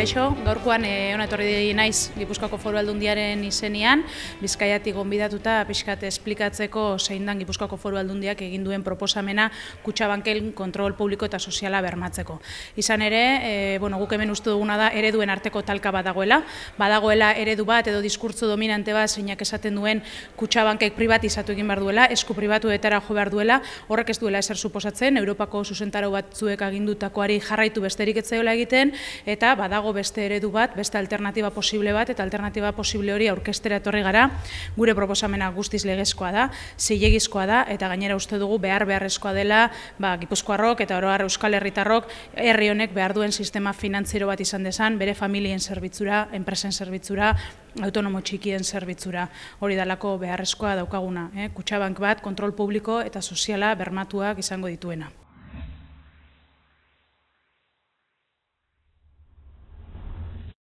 kaixo, gaurkoan e, eh, ona etorri naiz Gipuzkoako Foru Aldundiaren izenean, Bizkaiatik gonbidatuta pixkat esplikatzeko zein dan Gipuzkoako Foru Aldundiak egin duen proposamena Bankel kontrol publiko eta soziala bermatzeko. Izan ere, e, bueno, guk hemen ustu duguna da ereduen arteko talka badagoela, badagoela eredu bat edo diskurtzu dominante bat zeinak esaten duen Kutxabankek privatizatu egin behar duela, esku pribatuetara jo behar duela, horrek ez duela eser suposatzen, Europako susentaro batzuek agindutakoari jarraitu besterik etzaiola egiten, eta badago beste eredu bat, beste alternativa posible bat, eta alternativa posible hori aurkestera etorri gara, gure proposamena guztiz legezkoa da, zilegizkoa da, eta gainera uste dugu behar beharrezkoa dela, ba, gipuzkoarrok eta oroar euskal herritarrok, herri honek behar duen sistema finantziero bat izan desan, bere familien zerbitzura, enpresen zerbitzura, autonomo txikien zerbitzura. Hori dalako beharrezkoa daukaguna, eh? kutsabank bat, kontrol publiko eta soziala bermatuak izango dituena.